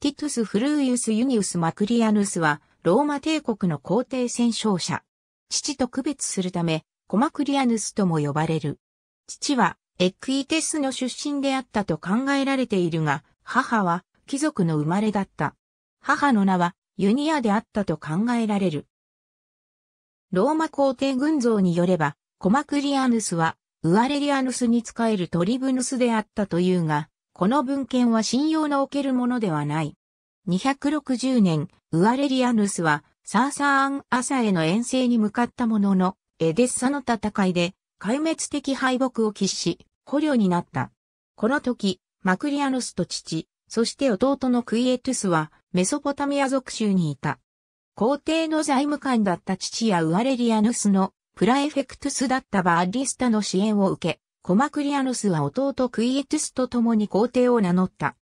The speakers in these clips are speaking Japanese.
ティトゥス・フルーイウス・ユニウス・マクリアヌスは、ローマ帝国の皇帝戦勝者。父と区別するため、コマクリアヌスとも呼ばれる。父は、エクイテスの出身であったと考えられているが、母は、貴族の生まれだった。母の名は、ユニアであったと考えられる。ローマ皇帝群像によれば、コマクリアヌスは、ウアレリアヌスに仕えるトリブヌスであったというが、この文献は信用のおけるものではない。260年、ウアレリアヌスは、サーサーアン・アサへの遠征に向かったものの、エデッサの戦いで、壊滅的敗北を喫し、捕虜になった。この時、マクリアヌスと父、そして弟のクイエトゥスは、メソポタミア属州にいた。皇帝の財務官だった父やウアレリアヌスのプラエフェクトゥスだったバーリスタの支援を受け、コマクリアヌスは弟クイエトゥスと共に皇帝を名乗った。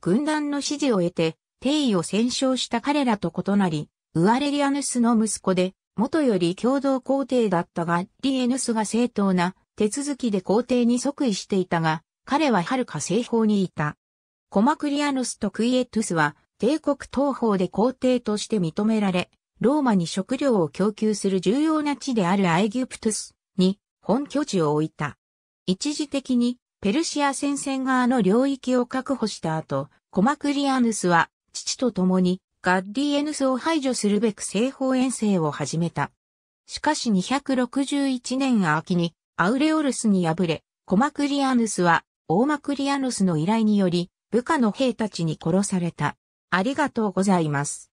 軍団の指示を得て、帝位を戦勝した彼らと異なり、ウアレリアヌスの息子で、元より共同皇帝だったが、リエヌスが正当な手続きで皇帝に即位していたが、彼は遥か西方にいた。コマクリアヌスとクイエトゥスは、帝国東方で皇帝として認められ、ローマに食料を供給する重要な地であるアイギュプトゥスに本拠地を置いた。一時的にペルシア戦線側の領域を確保した後、コマクリアヌスは父と共にガッディエヌスを排除するべく西方遠征を始めた。しかし261年秋にアウレオルスに敗れ、コマクリアヌスは大マクリアヌスの依頼により部下の兵たちに殺された。ありがとうございます。